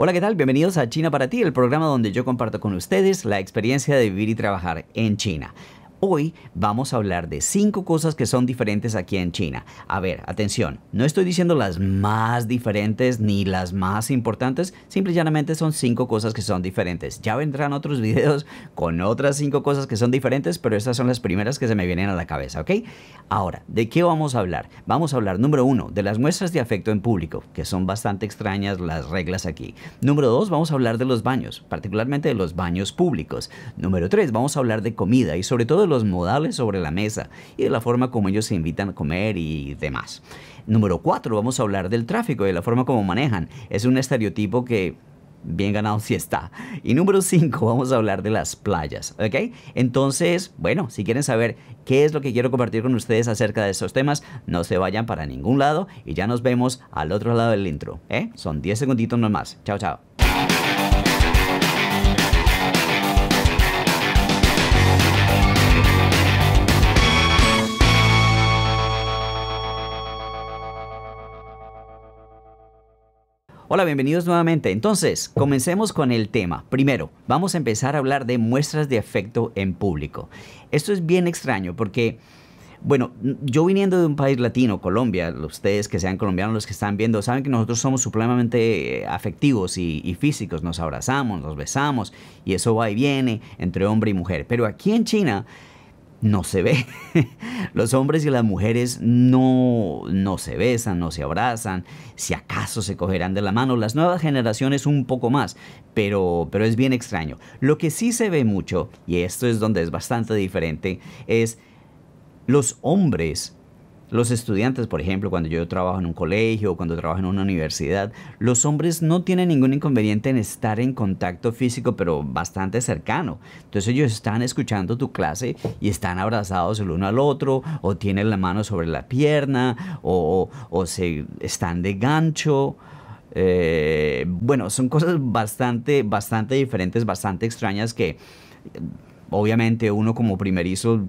Hola, ¿qué tal? Bienvenidos a China para ti, el programa donde yo comparto con ustedes la experiencia de vivir y trabajar en China. Hoy vamos a hablar de cinco cosas que son diferentes aquí en China. A ver, atención, no estoy diciendo las más diferentes ni las más importantes, Simplemente y llanamente son cinco cosas que son diferentes. Ya vendrán otros videos con otras cinco cosas que son diferentes, pero estas son las primeras que se me vienen a la cabeza, ¿ok? Ahora, ¿de qué vamos a hablar? Vamos a hablar, número uno, de las muestras de afecto en público, que son bastante extrañas las reglas aquí. Número dos, vamos a hablar de los baños, particularmente de los baños públicos. Número tres, vamos a hablar de comida y sobre todo los modales sobre la mesa y de la forma como ellos se invitan a comer y demás. Número cuatro, vamos a hablar del tráfico y de la forma como manejan. Es un estereotipo que bien ganado si está. Y número 5, vamos a hablar de las playas, ¿ok? Entonces, bueno, si quieren saber qué es lo que quiero compartir con ustedes acerca de esos temas, no se vayan para ningún lado y ya nos vemos al otro lado del intro, ¿eh? Son 10 segunditos nomás. Chao, chao. Hola, bienvenidos nuevamente. Entonces, comencemos con el tema. Primero, vamos a empezar a hablar de muestras de afecto en público. Esto es bien extraño porque... Bueno, yo viniendo de un país latino, Colombia, ustedes que sean colombianos los que están viendo, saben que nosotros somos supremamente eh, afectivos y, y, físicos, nos abrazamos, nos besamos y eso va y viene entre hombre y mujer. Pero aquí en China no se ve. Los hombres y las mujeres no, no se besan, no se abrazan, si acaso se cogerán de la mano, las nuevas generaciones un poco más, pero, pero es bien extraño. Lo que sí se ve mucho, y esto es donde es bastante diferente, es los hombres los estudiantes, por ejemplo, cuando yo trabajo en un colegio o cuando trabajo en una universidad, los hombres no tienen ningún inconveniente en estar en contacto físico, pero bastante cercano. Entonces ellos están escuchando tu clase y están abrazados el uno al otro, o tienen la mano sobre la pierna, o, se están de gancho. Eh, bueno, son cosas bastante, bastante diferentes, bastante extrañas que obviamente uno como primerizo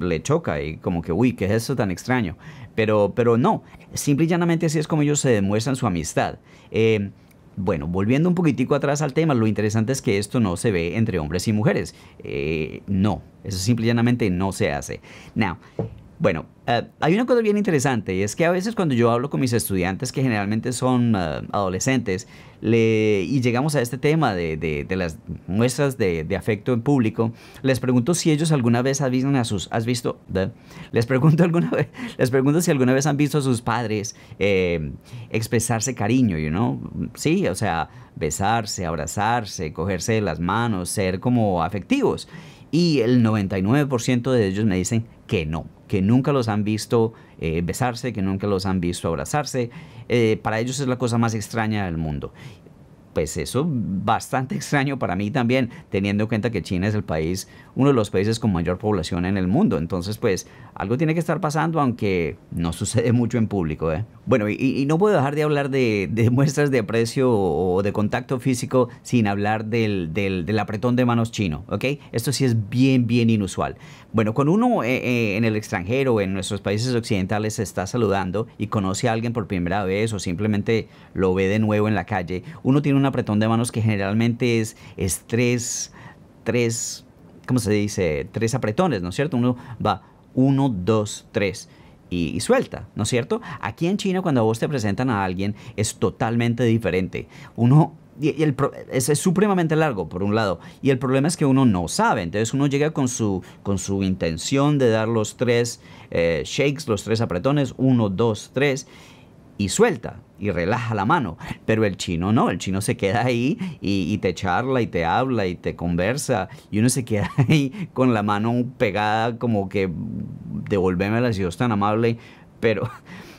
le choca y como que, uy, ¿qué es eso tan extraño? Pero, pero no, simple y llanamente así es como ellos se demuestran su amistad. Em, bueno, volviendo un poquitico atrás al tema, lo interesante es que esto no se ve entre hombres y mujeres. Eh, no, eso simple y llanamente no se hace. Now, bueno, eh, hay una cosa bien interesante y es que a veces cuando yo hablo con mis estudiantes, que generalmente son eh, adolescentes, y llegamos a este tema de, de, las muestras de, afecto en público, les pregunto si ellos alguna vez visto a sus, has visto, les pregunto alguna vez, les pregunto si alguna vez han visto a sus padres eh, expresarse cariño, ¿no? sí, o sea, besarse, abrazarse, cogerse las manos, ser como afectivos y el 99% de ellos me dicen que no, que nunca los han visto eh, besarse, que nunca los han visto abrazarse. Eh, para ellos es la cosa más extraña del mundo pues eso bastante extraño para mí también, teniendo en cuenta que China es el país, uno de los países con mayor población en el mundo. Entonces, pues algo tiene que estar pasando, aunque no sucede mucho en público. ¿eh? Bueno, y, no puedo dejar de hablar de, muestras de aprecio o de contacto físico sin hablar del, del, apretón de manos chino, ¿ok? Esto sí es bien, bien inusual. Bueno, cuando uno eh, eh, en el extranjero, en nuestros países occidentales, se está saludando y conoce a alguien por primera vez o simplemente lo ve de nuevo en la calle, uno tiene una un apretón de manos que generalmente es, tres, tres, ¿cómo se dice? Tres apretones, ¿no es cierto? Uno va uno, dos, tres. Y, suelta, ¿no es cierto? Aquí en China cuando a vos te presentan a alguien es totalmente diferente. Uno es, supremamente largo, por un lado. Y el problema es que uno no sabe. Entonces uno llega con su, con su intención de dar los tres eh, shakes, los tres apretones, uno, dos, tres y suelta y relaja la mano. Pero el chino no, el chino se queda ahí y, te charla y te habla y te conversa y uno se queda ahí con la mano pegada como que devolvémela si Dios tan amable. Pero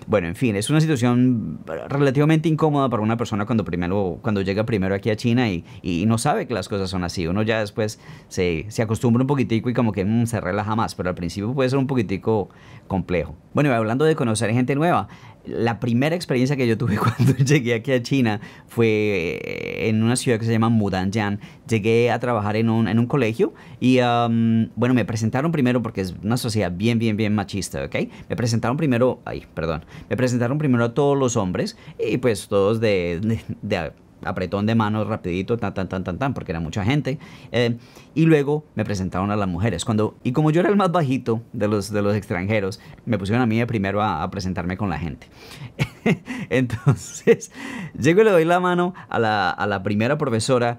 bueno, en fin, es una situación relativamente incómoda para una persona cuando, primero, cuando llega primero aquí a China y, no sabe que las cosas son así. Uno ya después se, se acostumbra un poquitico y como que mm, se relaja más, pero al principio puede ser un poquitico complejo. Bueno, y hablando de conocer gente nueva, la primera experiencia que yo tuve cuando llegué aquí a China fue eh, en una ciudad que se llama Mudanjiang. Llegué a trabajar en un, en un colegio y, um, bueno, me presentaron primero, porque es una sociedad bien, bien, bien machista, ¿ok? Me presentaron primero, ay, perdón, me presentaron primero a todos los hombres y pues todos de apretón de manos rapidito, tan, tan, tan, tan, tan, porque era mucha gente. Eh, y luego me presentaron a las mujeres. Cuando, y como yo era el más bajito de los, de los extranjeros, me pusieron a mí primero a, presentarme con la gente. Entonces, llego y le doy la mano a la, a la primera profesora.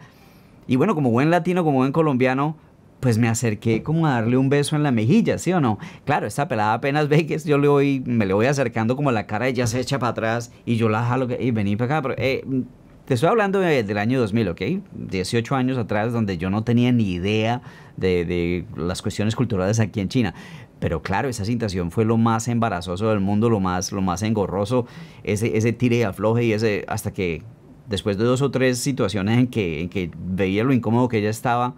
Y bueno, como buen latino, como buen colombiano, pues me acerqué como a darle un beso en la mejilla, ¿sí o no? Claro, esta pelada apenas ve que yo le voy, me le voy acercando como la cara, ella se echa para atrás y yo la jalo y vení para acá, pero eh, te estoy hablando del año 2000, ¿ok? 18 años atrás, donde yo no tenía ni idea de, las cuestiones culturales aquí en China. Pero claro, esa situación fue lo más embarazoso del mundo, lo más, lo más engorroso, ese, ese tire y afloje y ese, hasta que después de dos o tres situaciones en que, en que veía lo incómodo que ella estaba,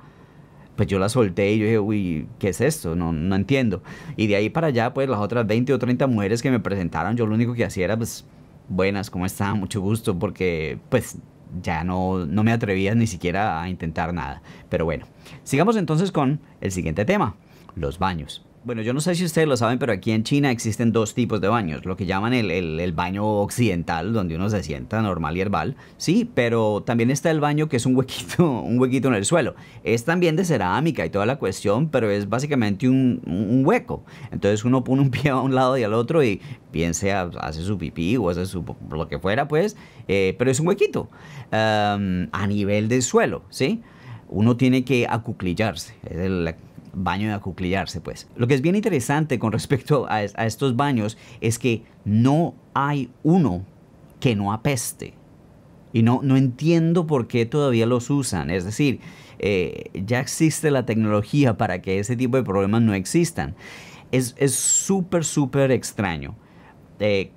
pues yo la solté y yo dije, uy, ¿qué es esto? No, no entiendo. Y de ahí para allá, pues las otras 20 o 30 mujeres que me presentaron, yo lo único que hacía era pues Buenas, ¿cómo está? Mucho gusto porque pues ya no, no me atrevía ni siquiera a intentar nada. Pero bueno, sigamos entonces con el siguiente tema, los baños. Bueno, yo no sé si ustedes lo saben, pero aquí en China existen dos tipos de baños. Lo que llaman el, baño occidental, donde uno se sienta normal y herbal. Sí, pero también está el baño que es un huequito, un huequito en el suelo. Es también de cerámica y toda la cuestión, pero es básicamente un, hueco. Entonces uno pone un pie a un lado y al otro y piense, hace su pipí o hace su, lo que fuera, pues. Eh, pero es un huequito a nivel del suelo, ¿sí? Uno tiene que acuclillarse. Es el, baño de acuclillarse, pues. Lo que es bien interesante con respecto a, estos baños es que no hay uno que no apeste. Y no, no entiendo por qué todavía los usan. Es decir, eh, ya existe la tecnología para que ese tipo de problemas no existan. Es súper, súper extraño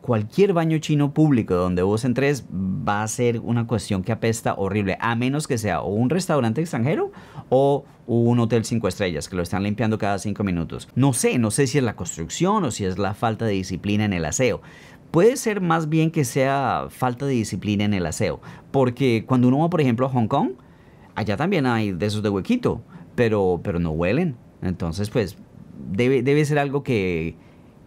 cualquier baño chino público donde vos entres va a ser una cuestión que apesta horrible, a menos que sea o un restaurante extranjero o un hotel cinco estrellas que lo están limpiando cada cinco minutos. No sé, no sé si es la construcción o si es la falta de disciplina en el aseo. Puede ser más bien que sea falta de disciplina en el aseo, porque cuando uno va, por ejemplo, a Hong Kong, allá también hay de esos de huequito, pero, pero no huelen. Entonces, pues, debe ser algo que,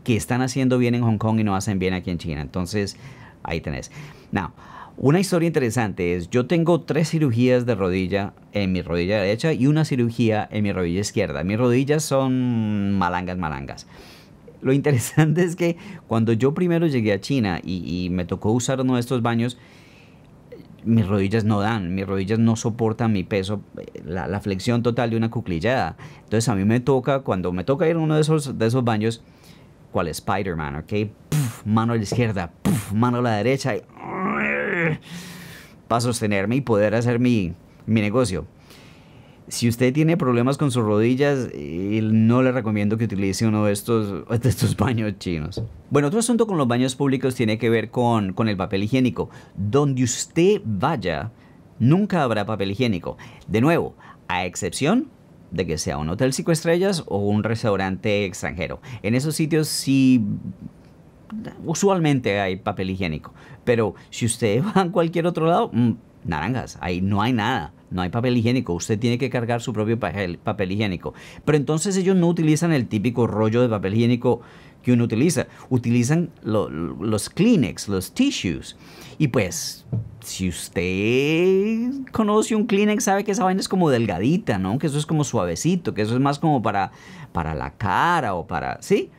que están haciendo bien en Hong Kong y no hacen bien aquí en China. Entonces, ahí tenés. Now, una historia interesante es, yo tengo tres cirugías de rodilla en mi rodilla derecha y una cirugía en mi rodilla izquierda. Mis rodillas son malangas, malangas. Lo interesante es que cuando yo primero llegué a China y, me tocó usar uno de estos baños, mis rodillas no dan, mis rodillas no soportan mi peso, la, flexión total de una cuclillada. Entonces a mí me toca, cuando me toca ir a uno de esos, de esos baños, cual Spider-Man, ¿ok? mano a la izquierda, mano a la derecha, para sostenerme y poder hacer mi, negocio. Si usted tiene problemas con sus rodillas, eh, no le recomiendo que utilice uno de estos, estos baños chinos. Bueno, otro asunto con los baños públicos tiene que ver con, con el papel higiénico. Donde usted vaya, nunca habrá papel higiénico. De nuevo, a excepción de que sea un hotel cinco estrellas o un restaurante extranjero. En esos sitios sí usualmente hay papel higiénico, pero si usted va a cualquier otro lado, mm, naranjas, ahí no hay nada, no hay papel higiénico, usted tiene que cargar su propio papel higiénico. Pero entonces ellos no utilizan el típico rollo de papel higiénico uno utiliza. Utilizan los Kleenex, los tissues. Y pues, si usted conoce un Kleenex, sabe que esa vaina es como delgadita, ¿no? Que eso es como suavecito, que eso es más como para, para la cara o para... ¿Sí?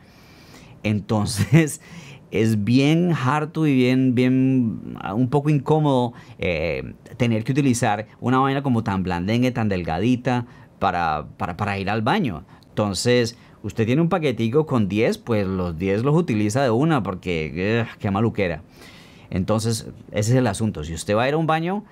Entonces es bien harto y bien, bien, un poco incómodo eh, tener que utilizar una vaina como tan blandengue, tan delgadita para, para, para ir al baño. Entonces, Usted tiene un paquetico con 10, pues los 10 los utiliza de una porque eh, qué maluquera. Entonces, ese es el asunto. Si usted va a ir a un baño,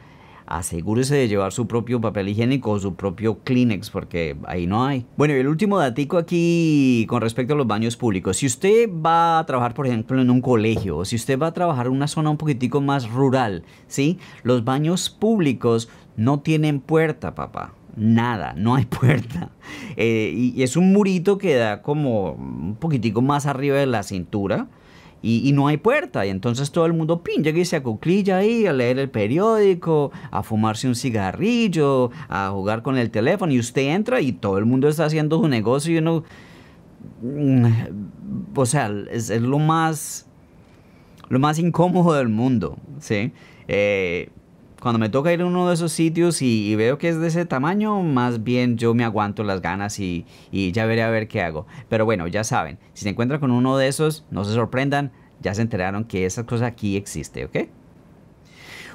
asegúrese de llevar su propio papel higiénico o su propio Kleenex, porque ahí no hay. Bueno, y el último datico aquí con respecto a los baños públicos. Si usted va a trabajar, por ejemplo, en un colegio, o si usted va a trabajar en una zona un poquitico más rural, ¿sí? Los baños públicos no tienen puerta, papá nada, no hay puerta. Eh, y, es un murito que da como un poquitico más arriba de la cintura. Y, no hay puerta. Y entonces todo el mundo pin, llega y se acuclilla ahí a leer el periódico, a fumarse un cigarrillo, a jugar con el teléfono. Y usted entra y todo el mundo está haciendo su negocio y uno. Mm, o sea, es, lo más. Lo más incómodo del mundo, ¿sí? Eh, cuando me toca ir a uno de esos sitios y, veo que es de ese tamaño, más bien yo me aguanto las ganas y, y ya veré a ver qué hago. Pero bueno, ya saben, si se encuentran con uno de esos, no se sorprendan, ya se enteraron que esa cosa aquí existe, ¿ok?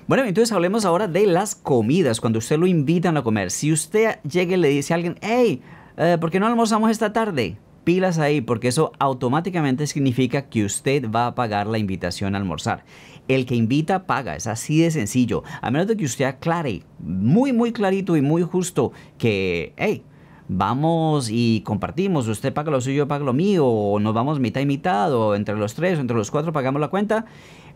Bueno, entonces hablemos ahora de las comidas, cuando usted lo invitan a comer. Si usted llega y le dice a alguien, hey, eh, ¿por qué no almorzamos esta tarde? Pilas ahí, porque eso automáticamente significa que usted va a pagar la invitación a almorzar. El que invita paga, es así de sencillo. A menos de que usted aclare muy, muy clarito y muy justo que, hey, vamos y compartimos, usted paga lo suyo, yo pago lo mío, o nos vamos mitad y mitad, o entre los tres, o entre los cuatro pagamos la cuenta.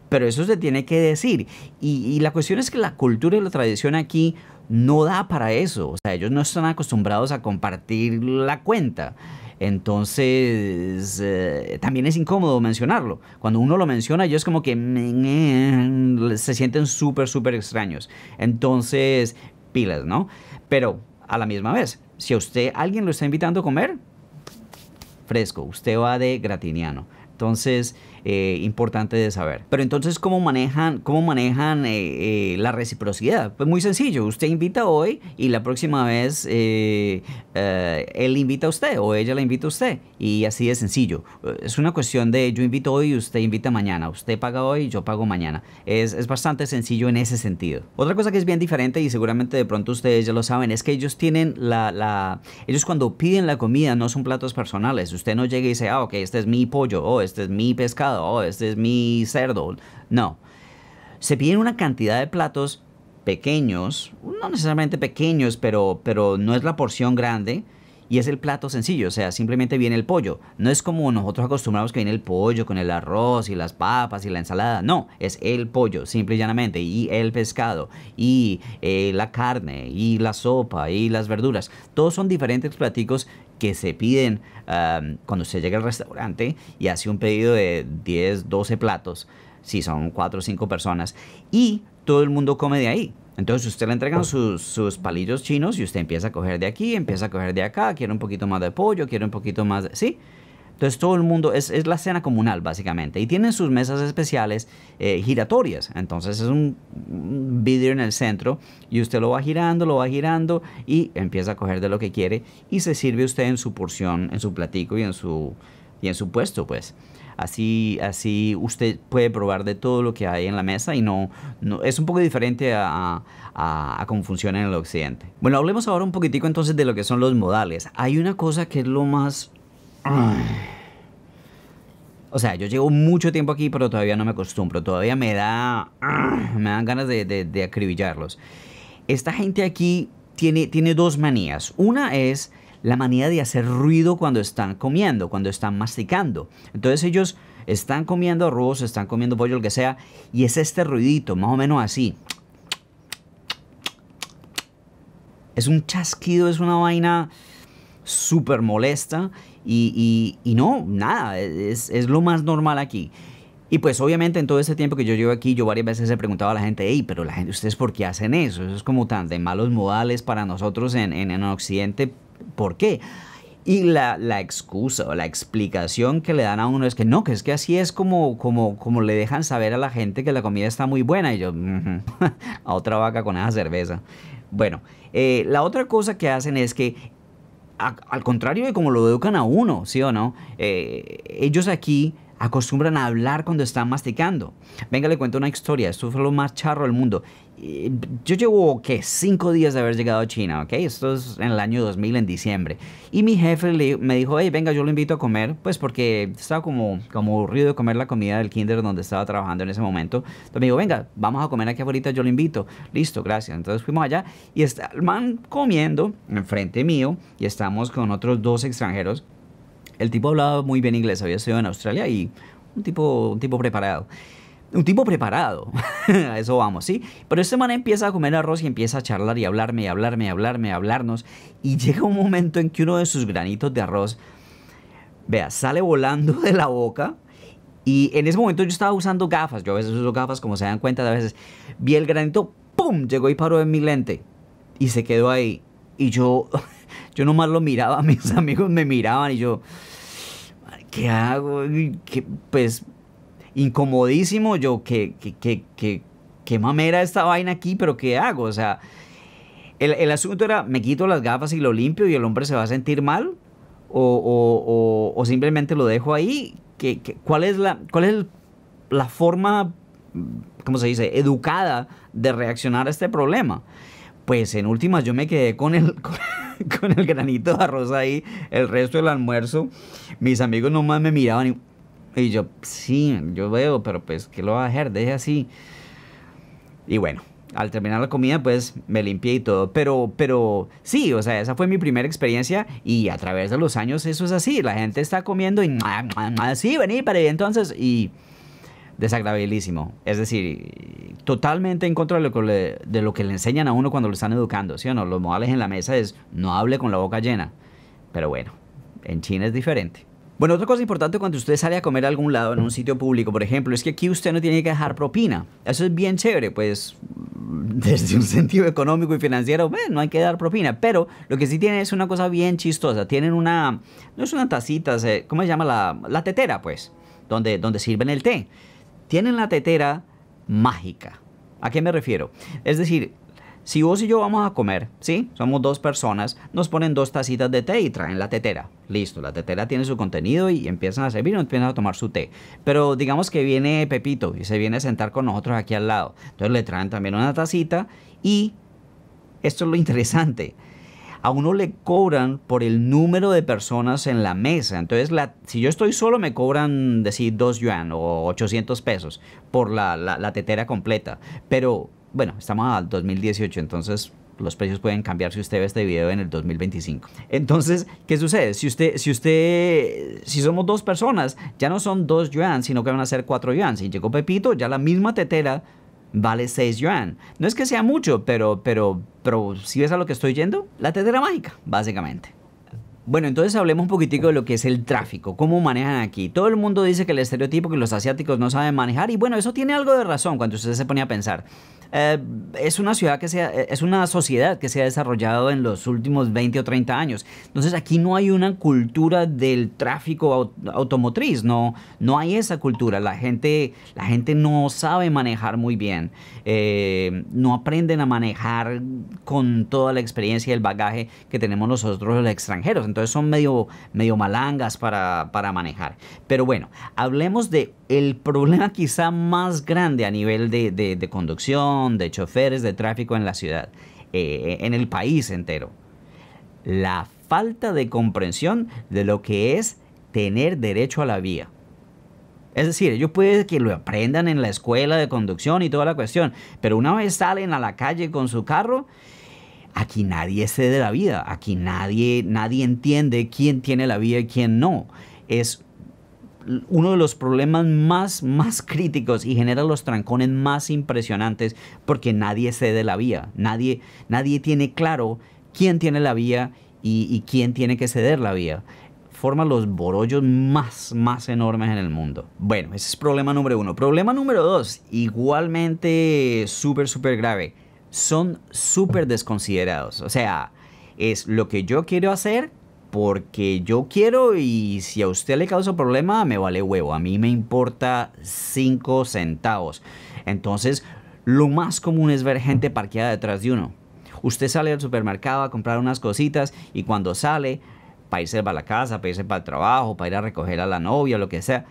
Pero eso se tiene que decir. Y, y la cuestión es que la cultura y la tradición aquí no da para eso. O sea, ellos no están acostumbrados a compartir la cuenta. Entonces, eh, también es incómodo mencionarlo. Cuando uno lo menciona, yo es como que se sienten súper, súper extraños. Entonces, pilas, ¿no? Pero a la misma vez, si a usted alguien lo está invitando a comer, fresco, usted va de gratiniano. Entonces, eh, importante de saber. Pero entonces, ¿cómo manejan, cómo manejan eh, eh, la reciprocidad? Pues muy sencillo, usted invita hoy y la próxima vez él invita a usted o ella la invita a usted. Y así de sencillo. Es una cuestión de yo invito hoy y usted invita mañana. Usted paga hoy y yo pago mañana. Es, es bastante sencillo en ese sentido. Otra cosa que es bien diferente y seguramente de pronto ustedes ya lo saben es que ellos tienen la... ellos cuando piden la comida no son platos personales. Usted no llega y dice, ah, ok, este es mi pollo, o oh, este es mi pescado Oh, este es mi cerdo. No. Se piden una cantidad de platos pequeños, no necesariamente pequeños, pero, pero no es la porción grande. Y es el plato sencillo, o sea, simplemente viene el pollo. No es como nosotros acostumbramos que viene el pollo con el arroz y las papas y la ensalada. No, es el pollo, simple y llanamente. Y el pescado, y eh, la carne, y la sopa, y las verduras. Todos son diferentes platicos que se piden cuando usted llega al restaurante y hace un pedido de 10, 12 platos, si son 4 o 5 personas, y todo el mundo come de ahí. Entonces usted le entregan sus, palillos chinos y usted empieza a coger de aquí, empieza a coger de acá, quiere un poquito más de pollo, quiero un poquito más de... ¿Sí? Entonces todo el mundo, es, es la cena comunal básicamente. Y tienen sus mesas especiales eh, giratorias. Entonces es un, vidrio en el centro y usted lo va girando, lo va girando y empieza a coger de lo que quiere y se sirve usted en su porción, en su platico y en su, y en su puesto pues. Así, así usted puede probar de todo lo que hay en la mesa y no, no es un poco diferente a, a, a, funciona en el occidente. Bueno, hablemos ahora un poquitico entonces de lo que son los modales. Hay una cosa que es lo más o sea, yo llevo mucho tiempo aquí, pero todavía no me acostumbro. Todavía me da. Me dan ganas de, acribillarlos. Esta gente aquí tiene, tiene dos manías. Una es la manía de hacer ruido cuando están comiendo, cuando están masticando. Entonces ellos están comiendo arroz, están comiendo pollo, lo que sea, y es este ruidito, más o menos así. Es un chasquido, es una vaina súper molesta y, y, no, nada, es, es lo más normal aquí. Y pues obviamente en todo este tiempo que yo llevo aquí, yo varias veces he preguntado a la gente, hey, pero la gente, ¿ustedes por qué hacen eso? Eso es como tan de malos modales para nosotros en, en, Occidente, ¿por qué? Y la, la, excusa o la explicación que le dan a uno es que no, que es que así es como, como, como le dejan saber a la gente que la comida está muy buena. Y yo, a otra vaca con esa cerveza. Bueno, eh, la otra cosa que hacen es que al contrario de como lo educan a uno, ¿sí o no? Eh, ellos aquí acostumbran a hablar cuando están masticando. Venga, le cuento una historia. Esto fue lo más charro del mundo. Eh, yo llevo, que Cinco días de haber llegado a China, ¿ok? Esto es en el año 2000, en diciembre. Y mi jefe me dijo, hey, venga, yo lo invito a comer, pues porque estaba como, como aburrido de comer la comida del kinder donde estaba trabajando en ese momento. Entonces me dijo, venga, vamos a comer aquí ahorita, yo lo invito. Listo, gracias. Entonces fuimos allá y está el man comiendo enfrente mío y estamos con otros dos extranjeros. El tipo hablaba muy bien inglés, había sido en Australia y un tipo, un tipo preparado un tipo preparado. a eso vamos, ¿sí? Pero este man empieza a comer arroz y empieza a charlar y hablarme y hablarme y hablarme y hablarnos. Y llega un momento en que uno de sus granitos de arroz, vea, sale volando de la boca. Y en ese momento yo estaba usando gafas. Yo a veces uso gafas, como se dan cuenta a veces. Vi el granito, ¡pum! Llegó y paró en mi lente. Y se quedó ahí. Y yo, yo nomás lo miraba, mis amigos me miraban y yo, ¿qué hago? pues incomodísimo, yo, que, que, que, que, mamera esta vaina aquí, pero ¿qué hago? O sea, el, asunto era, me quito las gafas y lo limpio y el hombre se va a sentir mal o, simplemente lo dejo ahí. ¿Qué, cuál es, la, cuál es la forma, ¿cómo se dice?, educada de reaccionar a este problema. Pues en últimas yo me quedé con el, con, con el granito de arroz ahí el resto del almuerzo. Mis amigos nomás me miraban y y yo, sí, yo veo, pero pues, ¿qué lo va a hacer, Deje así. Y bueno, al terminar la comida, pues me limpié y todo. Pero, pero sí, o sea, esa fue mi primera experiencia y a través de los años eso es así. La gente está comiendo y así, vení para ahí entonces. Y desagradabilísimo. Es decir, totalmente en contra de lo, que le, de lo que le enseñan a uno cuando lo están educando, ¿sí o no? Los modales en la mesa es no hable con la boca llena. Pero bueno, en China es diferente. Bueno, otra cosa importante cuando usted sale a comer a algún lado, en un sitio público, por ejemplo, es que aquí usted no tiene que dejar propina. Eso es bien chévere, pues desde un sentido económico y financiero, no hay que dar propina. Pero lo que sí tiene es una cosa bien chistosa. Tienen una, no es una tacita, ¿cómo se llama? La, la tetera, pues, donde, donde sirven el té. Tienen la tetera mágica. ¿A qué me refiero? Es decir, si vos y yo vamos a comer, ¿sí? Somos dos personas, nos ponen dos tacitas de té y traen la tetera. Listo, la tetera tiene su contenido y empiezan a servir empiezan a tomar su té. Pero digamos que viene Pepito y se viene a sentar con nosotros aquí al lado. Entonces le traen también una tacita y esto es lo interesante. A uno le cobran por el número de personas en la mesa. Entonces, si yo estoy solo, me cobran, decir, 2 yuan o 800 pesos por la tetera completa. Pero bueno, estamos al 2018, entonces los precios pueden cambiar si usted ve este video en el 2025. Entonces, ¿qué sucede? Si usted, si usted, si somos dos personas, ya no son dos yuan, sino que van a ser cuatro yuan. Si llegó Pepito, ya la misma tetera vale 6 yuan. No es que sea mucho, pero, pero, pero si ves a lo que estoy yendo, la tetera mágica, básicamente. Bueno, entonces hablemos un poquitico de lo que es el tráfico, cómo manejan aquí. Todo el mundo dice que el estereotipo que los asiáticos no saben manejar y bueno, eso tiene algo de razón cuando usted se pone a pensar. Eh, es una ciudad que eh, es una sociedad que se ha desarrollado en los últimos 20 o 30 años. Entonces aquí no hay una cultura del tráfico automotriz, no, no hay esa cultura. La gente, la gente no sabe manejar muy bien, eh, no aprenden a manejar con toda la experiencia y el bagaje que tenemos nosotros los extranjeros. Entonces son medio, medio malangas para, manejar. Pero bueno, hablemos de el problema quizá más grande a nivel de conducción de choferes de tráfico en la ciudad, eh, eh, en el país entero. La falta de comprensión de lo que es tener derecho a la vía. Es decir, ellos pueden que lo aprendan en la escuela de conducción y toda la cuestión, pero una vez salen a la calle con su carro, aquí nadie cede la vida, aquí nadie, nadie entiende quién tiene la vía y quién no. Es uno de los problemas más, más críticos y genera los trancones más impresionantes porque nadie cede la vía, nadie, nadie tiene claro quién tiene la vía y, quién tiene que ceder la vía. Forma los borollos más, más enormes en el mundo. Bueno, ese es problema número uno. Problema número dos, igualmente súper, súper grave. Son súper desconsiderados. O sea, es lo que yo quiero hacer, porque yo quiero y si a usted le causa problema, me vale huevo. A mí me importa cinco centavos. Entonces, lo más común es ver gente parqueada detrás de uno. Usted sale al supermercado a comprar unas cositas y cuando sale, para irse para la casa, para irse para el trabajo, para ir a recoger a la novia, lo que sea,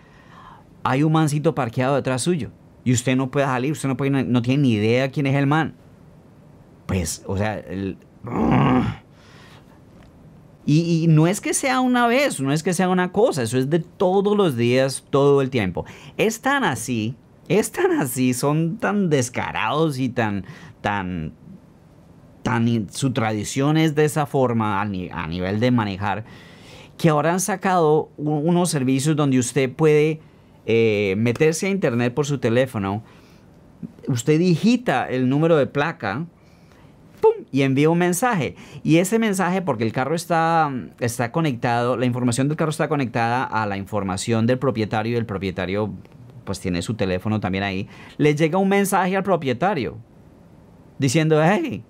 hay un mancito parqueado detrás suyo. Y usted no puede salir, usted no, no tiene ni idea quién es el man. Pues, o sea, el... Y, no es que sea una vez, no es que sea una cosa, eso es de todos los días, todo el tiempo. Es tan así, es tan así, son tan descarados y tan, tan, tan, su tradición es de esa forma a, nivel de manejar, que ahora han sacado unos servicios donde usted puede eh, meterse a internet por su teléfono, usted digita el número de placa, y envía un mensaje. Y ese mensaje, porque el carro está, está conectado, la información del carro está conectada a la información del propietario y el propietario pues tiene su teléfono también ahí, le llega un mensaje al propietario diciendo, hey,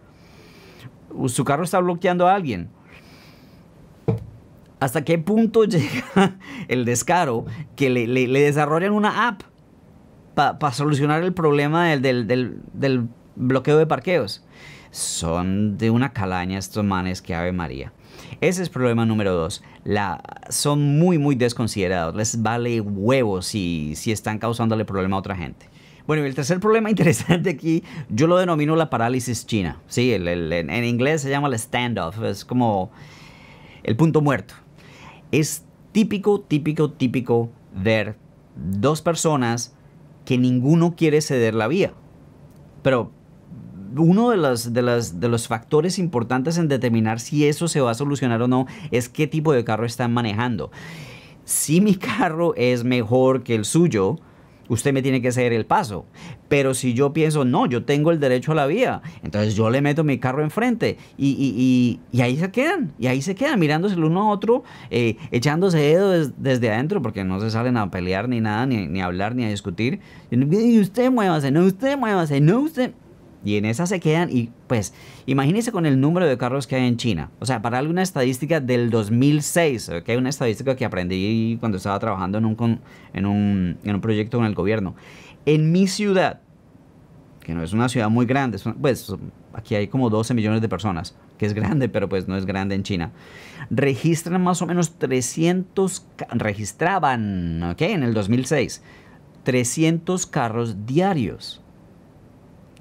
su carro está bloqueando a alguien. ¿Hasta qué punto llega el descaro que le, desarrollan una app para solucionar el problema del bloqueo de parqueos? son de una calaña estos manes que Ave María. Ese es problema número dos. son muy, muy desconsiderados. Les vale huevos si, si están causándole problema a otra gente. Bueno, y el tercer problema interesante aquí, yo lo denomino la parálisis china. Sí, en inglés se llama el standoff. Es como el punto muerto. Es típico, típico, típico ver dos personas que ninguno quiere ceder la vía. Pero uno de los, de los factores importantes en determinar si eso se va a solucionar o no es qué tipo de carro están manejando. Si mi carro es mejor que el suyo, usted me tiene que ceder el paso. Pero si yo pienso, no, yo tengo el derecho a la vía, entonces yo le meto mi carro enfrente y, y, y, ahí se quedan, y ahí se quedan mirándose el uno a otro, eh, echándose dedos desde adentro, porque no se salen a pelear ni nada, ni, ni a hablar, ni a discutir. Y usted muévase, no usted muévase, no usted. Y en esa se quedan y pues imagínense con el número de carros que hay en China. O sea, para alguna estadística del 2006, que una estadística que aprendí cuando estaba trabajando en un, en un, proyecto con el gobierno. En mi ciudad, que no es una ciudad muy grande, pues aquí hay como 12 millones de personas, que es grande, pero pues no es grande en China. Registran más o menos 300, registraban, ¿ok? En el 2006, 300 carros diarios.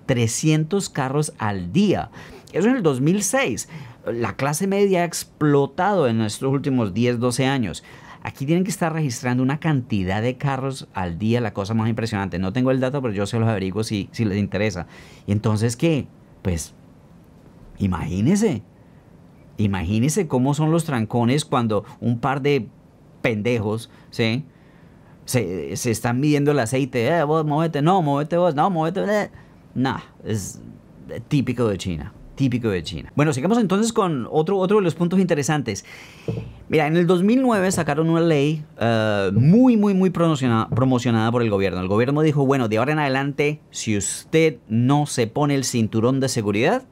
300 carros al día. Eso en el 2006. La clase media ha explotado en estos últimos 10, 12 años. Aquí tienen que estar registrando una cantidad de carros al día, la cosa más impresionante. No tengo el dato, pero yo se los averiguo si, si les interesa. Y entonces, ¿qué? Pues, imagínense. Imagínense cómo son los trancones cuando un par de pendejos, ¿sí? Se, se están midiendo el aceite. Eh, vos, móvete, no, móvete vos, no, móvete. eh. Nah, es típico de China típico de China. Bueno, sigamos entonces con otro, otro de los puntos interesantes. Mira, en el 2009 sacaron una ley eh, muy, muy, muy promocionada, promocionada por el gobierno. El gobierno dijo, bueno, de ahora en adelante, si usted no se pone el cinturón de seguridad,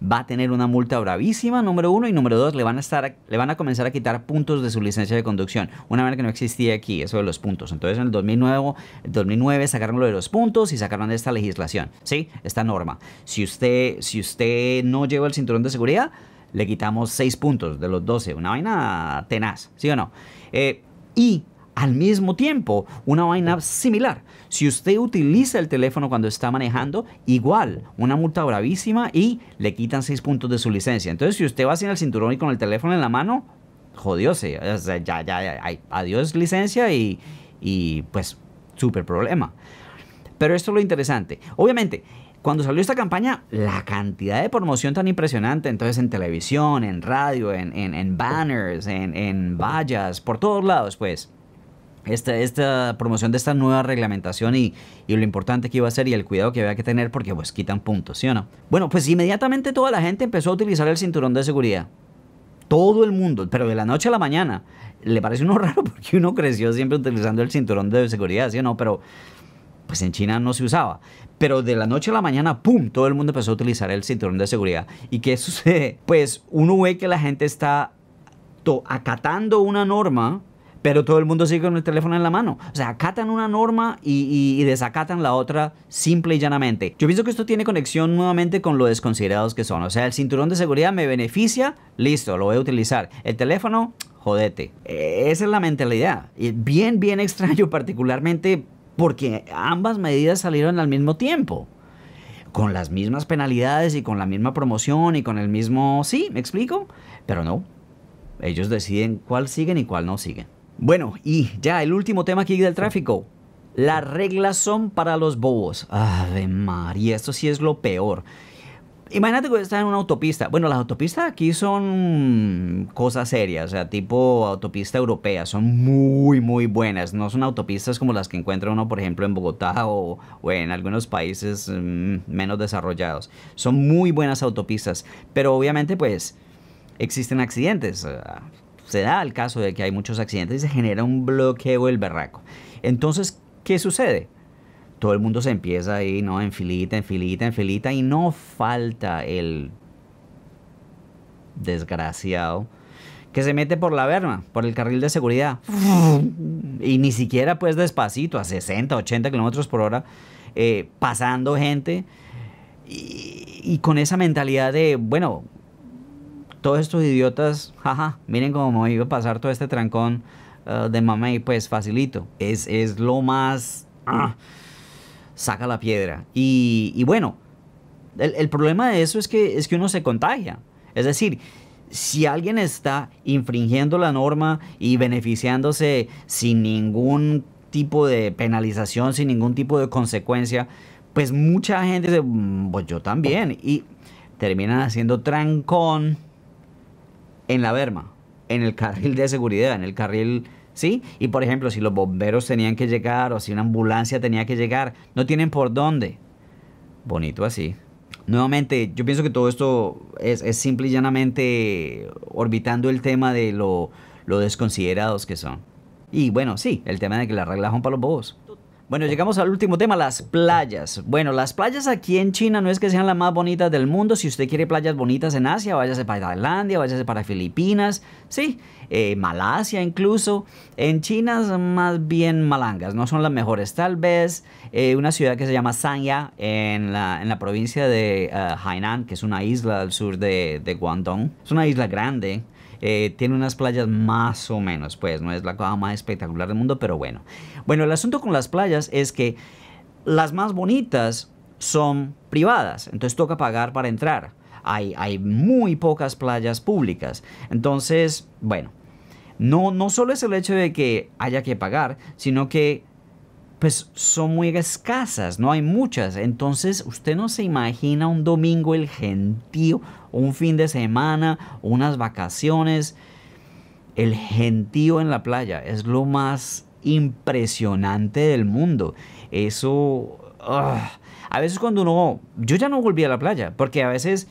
va a tener una multa bravísima, número uno, y número dos, le van a, estar, le van a comenzar a quitar puntos de su licencia de conducción. Una vaina que no existía aquí, eso de los puntos. Entonces en el 2009, 2009 sacaron lo de los puntos y sacaron esta legislación, ¿sí? Esta norma. Si usted, si usted no lleva el cinturón de seguridad, le quitamos seis puntos de los 12, una vaina tenaz, ¿sí o no? Eh, y al mismo tiempo, una vaina similar. Si usted utiliza el teléfono cuando está manejando, igual, una multa bravísima y le quitan seis puntos de su licencia. Entonces, si usted va sin el cinturón y con el teléfono en la mano, jodióse. sea, ya, ya, adiós licencia y, pues, súper problema. Pero esto es lo interesante. Obviamente, cuando salió esta campaña, la cantidad de promoción tan impresionante, entonces en televisión, en radio, en, banners, en, en vallas, por todos lados, pues esta, promoción de esta nueva reglamentación y, y, lo importante que iba a ser y el cuidado que había que tener porque pues quitan puntos, ¿sí o no? Bueno, pues inmediatamente toda la gente empezó a utilizar el cinturón de seguridad. Todo el mundo, pero de la noche a la mañana. Le parece uno raro porque uno creció siempre utilizando el cinturón de seguridad, ¿sí o no? Pero pues en China no se usaba. Pero de la noche a la mañana, ¡pum!, todo el mundo empezó a utilizar el cinturón de seguridad. ¿Y qué sucede? Pues uno ve que la gente está acatando una norma pero todo el mundo sigue con el teléfono en la mano. O sea, acatan una norma y, desacatan la otra simple y llanamente. Yo pienso que esto tiene conexión nuevamente con lo desconsiderados que son. O sea, el cinturón de seguridad me beneficia, listo, lo voy a utilizar. El teléfono, jodete. E, esa es la mentalidad. Y Bien, bien extraño, particularmente porque ambas medidas salieron al mismo tiempo con las mismas penalidades y con la misma promoción y con el mismo... Sí, me explico, pero no. Ellos deciden cuál siguen y cuál no siguen. Bueno, y ya el último tema aquí del tráfico. Las reglas son para los bobos. de mar! Y esto sí es lo peor. Imagínate que estás en una autopista. Bueno, las autopistas aquí son cosas serias, o sea, tipo autopista europea. Son muy, muy buenas. No son autopistas como las que encuentra uno, por ejemplo, en Bogotá o, en algunos países mm, menos desarrollados. Son muy buenas autopistas. Pero obviamente, pues, existen accidentes se da el caso de que hay muchos accidentes y se genera un bloqueo del berraco. Entonces, ¿qué sucede? Todo el mundo se empieza ahí, ¿no? En filita, en filita, en filita y no falta el desgraciado que se mete por la berma, por el carril de seguridad. Y ni siquiera pues despacito, a 60, 80 kilómetros por hora, eh, pasando gente. Y, y, con esa mentalidad de, bueno, todos estos idiotas, jaja, miren cómo me iba a pasar todo este trancón eh, de mamá y pues facilito. Es, es lo más... Ah, saca la piedra. Y, bueno, el, el, problema de eso es que, es que uno se contagia. Es decir, si alguien está infringiendo la norma y beneficiándose sin ningún tipo de penalización, sin ningún tipo de consecuencia, pues mucha gente dice, mm, pues yo también. Y terminan haciendo trancón en la berma, en el carril de seguridad, en el carril ¿Sí? Y por ejemplo, si los bomberos tenían que llegar o si una ambulancia tenía que llegar, no tienen por dónde. Bonito así. Nuevamente, yo pienso que todo esto es, simple y llanamente orbitando el tema de lo, lo desconsiderados que son. Y bueno, sí, el tema de que las reglas son para los bobos. Bueno, llegamos al último tema, las playas. Bueno, las playas aquí en China no es que sean las más bonitas del mundo. Si usted quiere playas bonitas en Asia, váyase para Tailandia, váyase para Filipinas, sí, eh, Malasia incluso. En China son más bien malangas, no son las mejores. Tal vez eh, una ciudad que se llama Sanya, en la, provincia de eh, Hainan, que es una isla al sur de, de Guangdong. Es una isla grande. Eh, tiene unas playas más o menos, pues no es la cosa más espectacular del mundo, pero bueno. Bueno, el asunto con las playas es que las más bonitas son privadas, entonces toca pagar para entrar. Hay, hay muy pocas playas públicas. Entonces, bueno, no, no solo es el hecho de que haya que pagar, sino que pues son muy escasas, no hay muchas. Entonces usted no se imagina un domingo el gentío, un fin de semana, unas vacaciones. El gentío en la playa es lo más impresionante del mundo. Eso... Ah, a veces cuando uno... Yo ya no volví a la playa, porque a veces...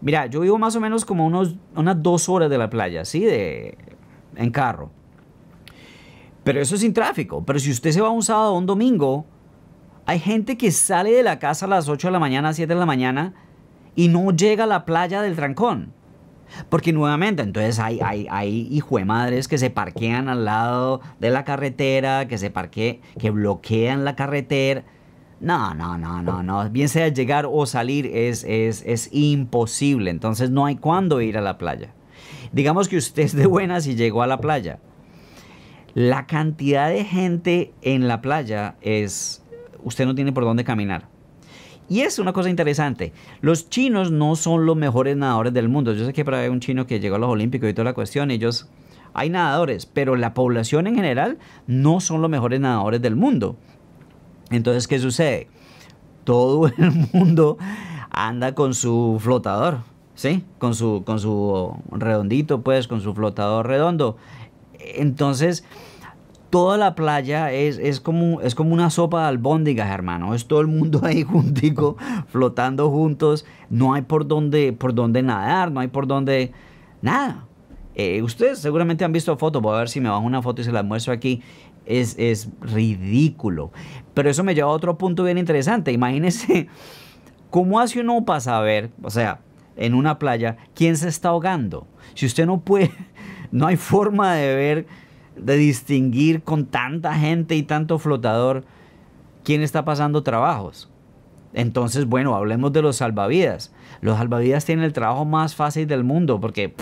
Mira, yo vivo más o menos como unos, unas dos horas de la playa, ¿sí? De, en carro. Pero eso es sin tráfico. Pero si usted se va un sábado o un domingo, hay gente que sale de la casa a las 8 de la mañana, 7 de la mañana y no llega a la playa del trancón. Porque nuevamente, entonces hay, hay, hay hijo de madres que se parquean al lado de la carretera, que se parque, que bloquean la carretera. No, no, no, no, no. Bien sea llegar o salir es, es, es imposible. Entonces no hay cuándo ir a la playa. Digamos que usted es de buenas y llegó a la playa. La cantidad de gente en la playa es... Usted no tiene por dónde caminar. Y es una cosa interesante. Los chinos no son los mejores nadadores del mundo. Yo sé que hay un chino que llegó a los Olímpicos y toda la cuestión, ellos hay nadadores, pero la población en general no son los mejores nadadores del mundo. Entonces, ¿qué sucede? Todo el mundo anda con su flotador, ¿sí? Con su, con su redondito, pues, con su flotador redondo. Entonces, toda la playa es, como, es como una sopa de albóndigas, hermano. Es todo el mundo ahí juntico, flotando juntos. No hay por dónde, por nadar, no hay por dónde... Nada. Eh, ustedes seguramente han visto fotos, voy a ver si me bajo una foto y se la muestro aquí. Es, es ridículo. Pero eso me lleva a otro punto bien interesante. Imagínense cómo hace uno para saber, o sea, en una playa, quién se está ahogando. Si usted no puede, no hay forma de ver, de distinguir con tanta gente y tanto flotador quién está pasando trabajos. Entonces, bueno, hablemos de los salvavidas. Los salvavidas tienen el trabajo más fácil del mundo porque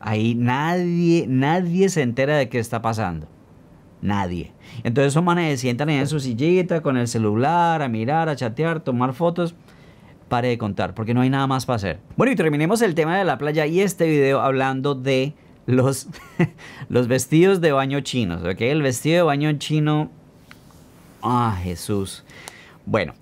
ahí nadie, nadie se entera de qué está pasando. Nadie. Entonces esos manes sientan en su sillita con el celular, a mirar, a chatear, tomar fotos. Pare de contar, porque no hay nada más para hacer. Bueno, y terminemos el tema de la playa y este video hablando de los, los vestidos de baño chinos, ¿ok? El vestido de baño chino... ¡Ah, Jesús! Bueno,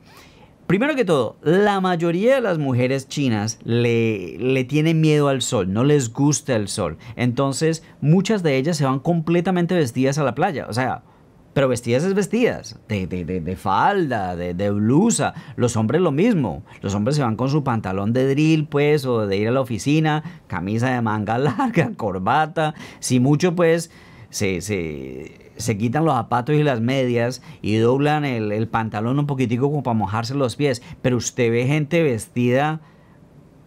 primero que todo, la mayoría de las mujeres chinas le, le tienen miedo al sol, no les gusta el sol. Entonces, muchas de ellas se van completamente vestidas a la playa. O sea, pero vestidas es vestidas, de, de, de, de falda, de, blusa. Los hombres lo mismo. Los hombres se van con su pantalón de drill, pues, o de ir a la oficina, camisa de manga larga, corbata. Si mucho, pues, se, quitan los zapatos y las medias y doblan el, el pantalón un poquitico como para mojarse los pies. Pero usted ve gente vestida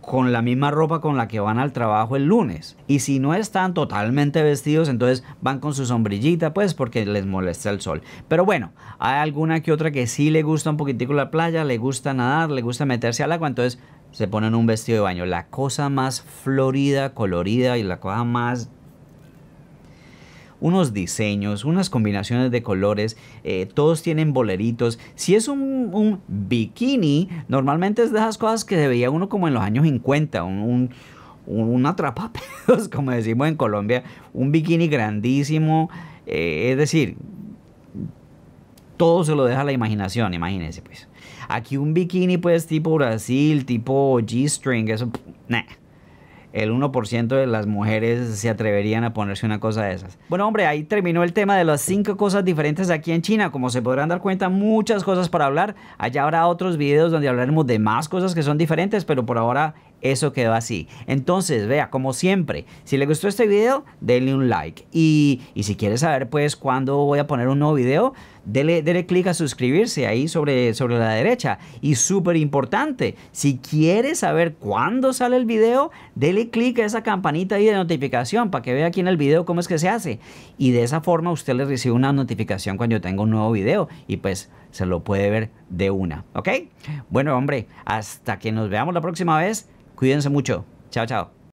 con la misma ropa con la que van al trabajo el lunes. Y si no están totalmente vestidos, entonces van con su sombrillita, pues porque les molesta el sol. Pero bueno, hay alguna que otra que sí le gusta un poquitico la playa, le gusta nadar, le gusta meterse al agua, entonces se ponen un vestido de baño. La cosa más florida, colorida y la cosa más unos diseños, unas combinaciones de colores, eh, todos tienen boleritos. Si es un, bikini, normalmente es de esas cosas que se veía uno como en los años 50, un, un una como decimos en Colombia, un bikini grandísimo, eh, es decir, todo se lo deja a la imaginación, imagínense pues. Aquí un bikini pues tipo Brasil, tipo G-string, eso, el 1% de las mujeres se atreverían a ponerse una cosa de esas. Bueno, hombre, ahí terminó el tema de las cinco cosas diferentes aquí en China. Como se podrán dar cuenta, muchas cosas para hablar. Allá habrá otros videos donde hablaremos de más cosas que son diferentes, pero por ahora eso quedó así. Entonces, vea, como siempre, si le gustó este video, denle un like. Y, y si quieres saber, pues, cuándo voy a poner un nuevo video, dele, clic a suscribirse ahí sobre, sobre la derecha. Y súper importante, si quiere saber cuándo sale el video, dele clic a esa campanita ahí de notificación para que vea aquí en el video cómo es que se hace. Y de esa forma usted le recibe una notificación cuando yo tengo un nuevo video y pues se lo puede ver de una, ¿ok? Bueno, hombre, hasta que nos veamos la próxima vez, cuídense mucho. Chao, chao.